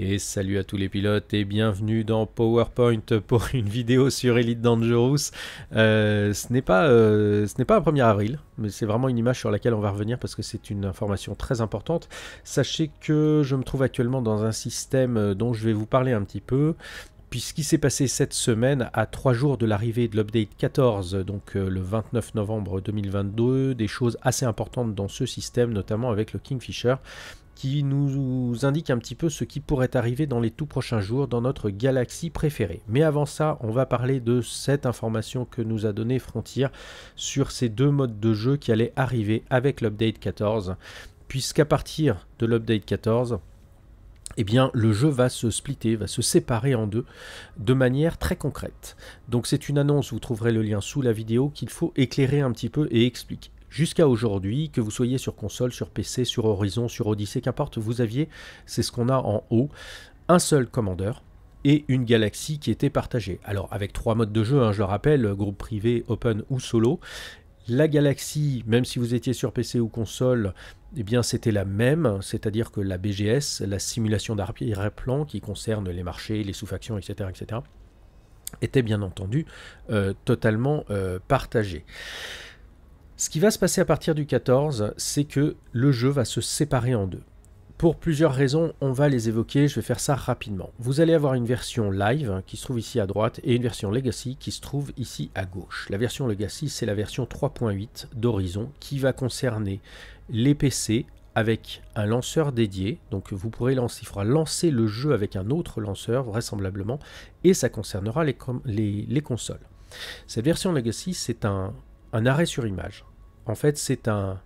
Et salut à tous les pilotes et bienvenue dans PowerPoint pour une vidéo sur Elite Dangerous. Euh, euh, ce n'est pas, un 1er avril, mais c'est vraiment une image sur laquelle on va revenir parce que c'est une information très importante. Sachez que je me trouve actuellement dans un système dont je vais vous parler un petit peu Puisqu'il s'est passé cette semaine, à trois jours de l'arrivée de l'update 14, donc euh, le 29 novembre 2022, des choses assez importantes dans ce système, notamment avec le Kingfisher qui nous indique un petit peu ce qui pourrait arriver dans les tout prochains jours dans notre galaxie préférée. Mais avant ça, on va parler de cette information que nous a donnée Frontier sur ces deux modes de jeu qui allaient arriver avec l'update 14, puisqu'à partir de l'update 14, eh bien, le jeu va se splitter, va se séparer en deux de manière très concrète. Donc c'est une annonce, vous trouverez le lien sous la vidéo, qu'il faut éclairer un petit peu et expliquer jusqu'à aujourd'hui, que vous soyez sur console, sur PC, sur Horizon, sur Odyssey, qu'importe, vous aviez, c'est ce qu'on a en haut, un seul commandeur et une galaxie qui était partagée. Alors avec trois modes de jeu, hein, je le rappelle, groupe privé, open ou solo. La galaxie, même si vous étiez sur PC ou console, eh bien c'était la même, c'est-à-dire que la BGS, la simulation d'arrière-plan qui concerne les marchés, les sous-factions, etc., etc., était bien entendu euh, totalement euh, partagée. Ce qui va se passer à partir du 14, c'est que le jeu va se séparer en deux. Pour plusieurs raisons, on va les évoquer, je vais faire ça rapidement. Vous allez avoir une version live hein, qui se trouve ici à droite et une version legacy qui se trouve ici à gauche. La version legacy, c'est la version 3.8 d'Horizon qui va concerner les PC, avec un lanceur dédié. Donc vous pourrez lancer, il faudra lancer le jeu avec un autre lanceur vraisemblablement et ça concernera les, consoles. Cette version Legacy, c'est un, arrêt sur image. En fait, c'est un,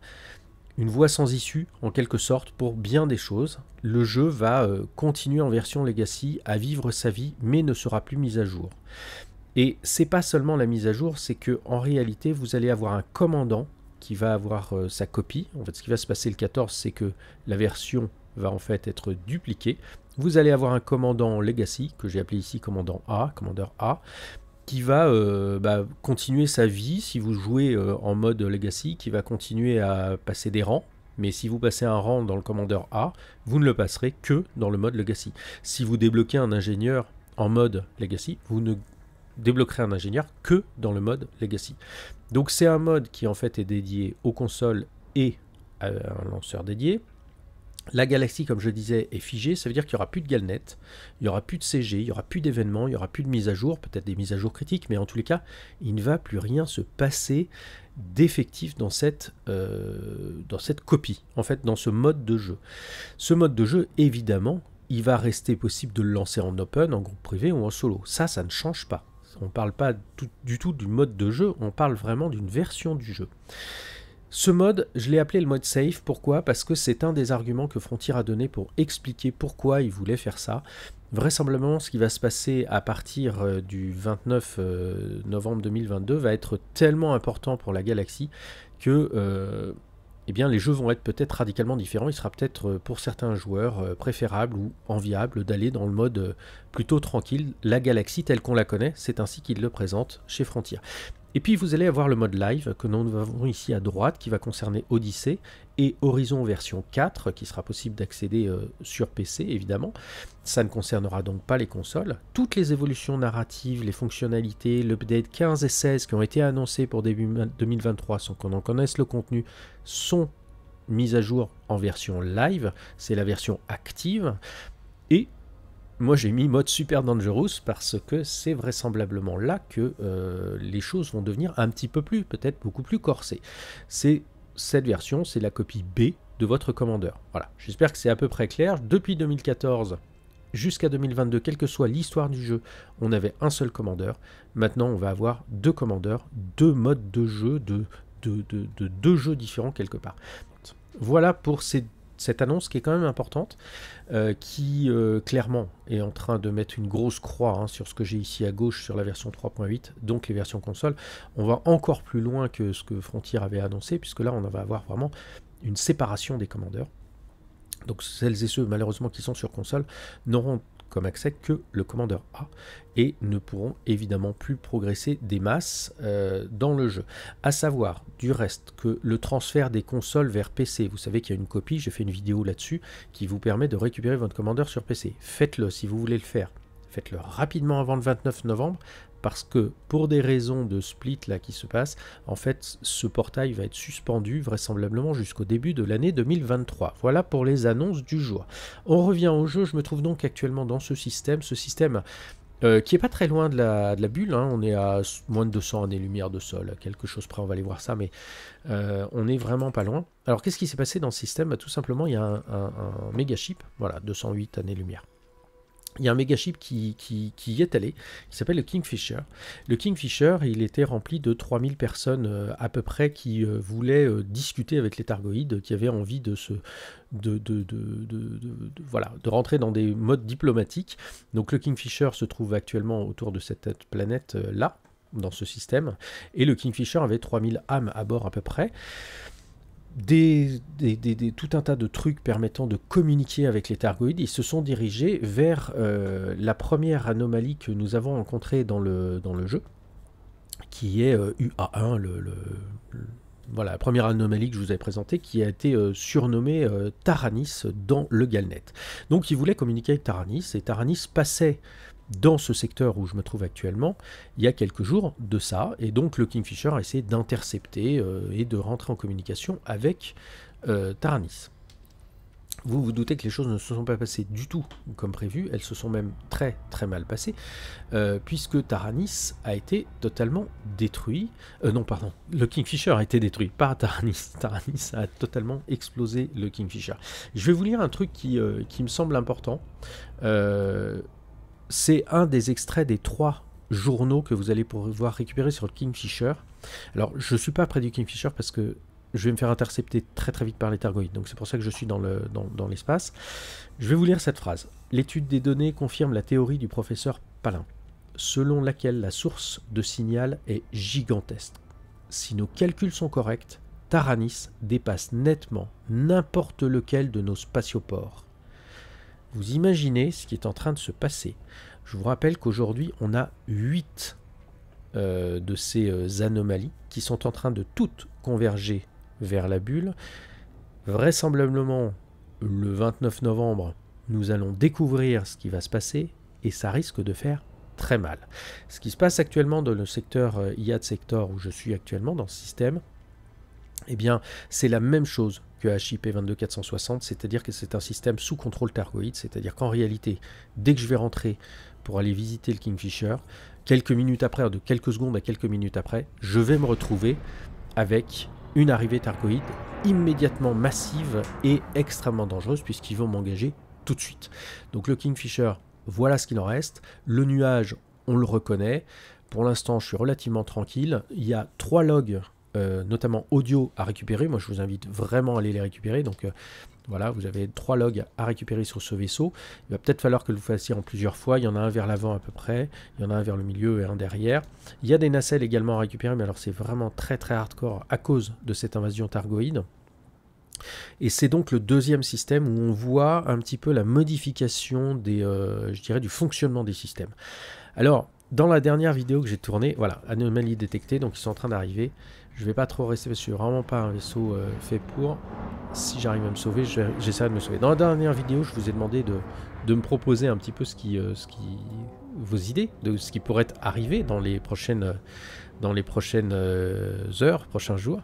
une voie sans issue, en quelque sorte, pour bien des choses. Le jeu va euh, continuer en version Legacy à vivre sa vie, mais ne sera plus mise à jour. Et c'est pas seulement la mise à jour, c'est que en réalité, vous allez avoir un commandant qui va avoir euh, sa copie. En fait, ce qui va se passer le 14, c'est que la version va en fait être dupliquée. Vous allez avoir un commandant Legacy, que j'ai appelé ici commandant A, commandeur A, qui va euh, bah, continuer sa vie si vous jouez euh, en mode Legacy, qui va continuer à passer des rangs. Mais si vous passez un rang dans le commandeur A, vous ne le passerez que dans le mode Legacy. Si vous débloquez un ingénieur en mode Legacy, vous ne débloquerez un ingénieur que dans le mode Legacy. Donc c'est un mode qui en fait est dédié aux consoles et à un lanceur dédié. La galaxie, comme je disais, est figée, ça veut dire qu'il n'y aura plus de Galnet, il n'y aura plus de CG, il n'y aura plus d'événements, il n'y aura plus de mises à jour, peut-être des mises à jour critiques, mais en tous les cas, il ne va plus rien se passer d'effectif dans, cette, euh, dans cette copie, en fait, dans ce mode de jeu. Ce mode de jeu, évidemment, il va rester possible de le lancer en open, en groupe privé ou en solo. Ça, ça ne change pas. On ne parle pas du tout du mode de jeu, on parle vraiment d'une version du jeu. Ce mode, je l'ai appelé le mode safe. Pourquoi Parce que c'est un des arguments que Frontier a donné pour expliquer pourquoi il voulait faire ça. Vraisemblablement, ce qui va se passer à partir euh, du 29 euh, novembre 2022 va être tellement important pour la galaxie que euh, eh bien, les jeux vont être peut-être radicalement différents. Il sera peut-être pour certains joueurs préférable ou enviable d'aller dans le mode plutôt tranquille. La galaxie telle qu'on la connaît, c'est ainsi qu'il le présente chez Frontier. Et puis vous allez avoir le mode live que nous avons ici à droite qui va concerner Odyssey et Horizon version 4 qui sera possible d'accéder euh, sur PC évidemment. Ça ne concernera donc pas les consoles. Toutes les évolutions narratives, les fonctionnalités, l'update 15 et 16 qui ont été annoncées pour début 2023 sans qu'on en connaisse le contenu sont mises à jour en version live. C'est la version active. Et moi j'ai mis mode super dangerous parce que c'est vraisemblablement là que euh, les choses vont devenir un petit peu plus, peut-être beaucoup plus corsées. C'est cette version, c'est la copie B de votre commandeur. Voilà, j'espère que c'est à peu près clair. Depuis 2014 jusqu'à 2022, quelle que soit l'histoire du jeu, on avait un seul commandeur. Maintenant on va avoir deux commandeurs, deux modes de jeu, deux jeux différents quelque part. Voilà pour ces cette annonce qui est quand même importante, euh, qui euh, clairement est en train de mettre une grosse croix hein, sur ce que j'ai ici à gauche sur la version 3.8, donc les versions console. On va encore plus loin que ce que Frontier avait annoncé, puisque là on va avoir vraiment une séparation des commandeurs. Donc celles et ceux malheureusement qui sont sur console n'auront comme accès que le commandeur A et ne pourront évidemment plus progresser des masses euh, dans le jeu. À savoir du reste que le transfert des consoles vers PC, vous savez qu'il y a une copie, j'ai fait une vidéo là-dessus qui vous permet de récupérer votre commandeur sur PC. Faites-le si vous voulez le faire. Faites-le rapidement avant le 29 novembre parce que pour des raisons de split là qui se passe, en fait ce portail va être suspendu vraisemblablement jusqu'au début de l'année 2023. Voilà pour les annonces du jour. On revient au jeu, je me trouve donc actuellement dans ce système, ce système euh, qui est pas très loin de la, bulle, hein. on est à moins de 200 années-lumière de sol, quelque chose près, on va aller voir ça, mais euh, on est vraiment pas loin. Alors qu'est-ce qui s'est passé dans ce système bah, Tout simplement, il y a un, un méga chip, voilà, 208 années-lumière il y a un méga ship qui, qui, est allé, qui s'appelle le Kingfisher. Le Kingfisher, il était rempli de 3000 personnes euh, à peu près qui euh, voulaient euh, discuter avec les Targoïdes, qui avaient envie de se, de, voilà, de rentrer dans des modes diplomatiques. Donc le Kingfisher se trouve actuellement autour de cette planète-là, dans ce système, et le Kingfisher avait 3000 âmes à bord à peu près tout un tas de trucs permettant de communiquer avec les Targoïdes, ils se sont dirigés vers euh, la première anomalie que nous avons rencontrée dans le, dans le jeu, qui est UA1, euh, voilà, la première anomalie que je vous avais présentée, qui a été euh, surnommée Taranis dans le Galnet. Donc ils voulaient communiquer avec Taranis, et Taranis passait dans ce secteur où je me trouve actuellement, il y a quelques jours de ça, et donc le Kingfisher a essayé d'intercepter euh, et de rentrer en communication avec euh, Taranis. Vous vous doutez que les choses ne se sont pas passées du tout comme prévu, elles se sont même très très mal passées, euh, puisque Taranis a été totalement détruit. non, pardon, le Kingfisher a été détruit, par Taranis. Taranis a totalement explosé le Kingfisher. Je vais vous lire un truc qui, qui me semble important c'est un des extraits des trois journaux que vous allez pouvoir récupérer sur le Kingfisher. Alors, je ne suis pas près du Kingfisher parce que je vais me faire intercepter très très vite par les Targoïdes, donc c'est pour ça que je suis dans l'espace. Le, dans, je vais vous lire cette phrase. L'étude des données confirme la théorie du professeur Palin, selon laquelle la source de signal est gigantesque. Si nos calculs sont corrects, Taranis dépasse nettement n'importe lequel de nos spatioports. Vous imaginez ce qui est en train de se passer. Je vous rappelle qu'aujourd'hui, on a 8 euh, de ces euh, anomalies qui sont en train de toutes converger vers la bulle. Vraisemblablement, le 29 novembre, nous allons découvrir ce qui va se passer et ça risque de faire très mal. Ce qui se passe actuellement dans le secteur euh, IAD sector de où je suis actuellement dans ce système, eh bien, c'est la même chose HIP 22460, c'est-à-dire que c'est un système sous contrôle targoïde, c'est-à-dire qu'en réalité, dès que je vais rentrer pour aller visiter le Kingfisher, quelques minutes après, de quelques secondes à quelques minutes après, je vais me retrouver avec une arrivée targoïde immédiatement massive et extrêmement dangereuse puisqu'ils vont m'engager tout de suite. Donc le Kingfisher, voilà ce qu'il en reste. Le nuage, on le reconnaît. Pour l'instant, je suis relativement tranquille. Il y a trois logs euh, notamment audio à récupérer. Moi, je vous invite vraiment à aller les récupérer. Donc euh, voilà, vous avez trois logs à récupérer sur ce vaisseau. Il va peut-être falloir que vous fassiez en plusieurs fois. Il y en a un vers l'avant à peu près, il y en a un vers le milieu et un derrière. Il y a des nacelles également à récupérer, mais alors c'est vraiment très très hardcore à cause de cette invasion targoïde. Et c'est donc le deuxième système où on voit un petit peu la modification des, euh, je dirais, du fonctionnement des systèmes. Alors, dans la dernière vidéo que j'ai tournée, voilà, anomalie détectée, donc ils sont en train d'arriver. Je vais pas trop rester parce que je suis vraiment pas un vaisseau euh, fait pour. Si j'arrive à me sauver, j'essaierai de me sauver. Dans la dernière vidéo, je vous ai demandé de, me proposer un petit peu ce qui, euh, ce qui, vos idées de ce qui pourrait arriver dans les prochaines, dans les prochaines euh, heures, prochains jours.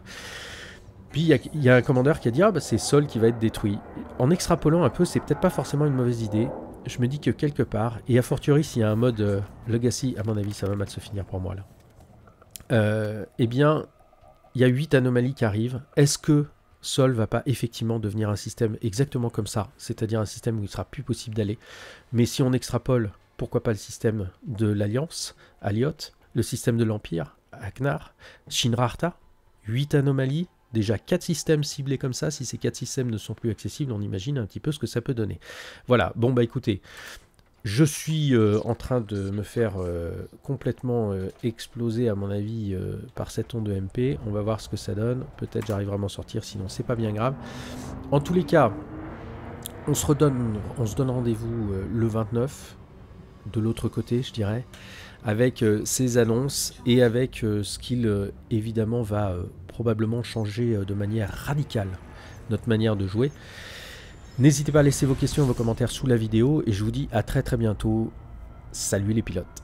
Puis il y, a un commandeur qui a dit ah bah, c'est Sol qui va être détruit. En extrapolant un peu, c'est peut-être pas forcément une mauvaise idée. Je me dis que quelque part, et à fortiori s'il y a un mode Legacy, à mon avis ça va mal se finir pour moi là. eh bien, il y a 8 anomalies qui arrivent. Est-ce que Sol va pas effectivement devenir un système exactement comme ça, c'est-à-dire un système où il sera plus possible d'aller. Mais si on extrapole, pourquoi pas le système de l'Alliance, Aliot, le système de l'Empire, Aknar, Shinrarta, 8 anomalies, déjà 4 systèmes ciblés comme ça, si ces 4 systèmes ne sont plus accessibles, on imagine un petit peu ce que ça peut donner. Voilà, bon bah écoutez, je suis euh, en train de me faire euh, complètement euh, exploser, à mon avis, par cette onde e MP. On va voir ce que ça donne. Peut-être j'arriverai à m'en sortir, sinon c'est pas bien grave. En tous les cas, on se redonne, on se donne rendez-vous le 29, de l'autre côté, je dirais, avec ces annonces et avec ce qu'il, évidemment, va probablement changer de manière radicale notre manière de jouer. N'hésitez pas à laisser vos questions et vos commentaires sous la vidéo et je vous dis à très très bientôt. Salut les pilotes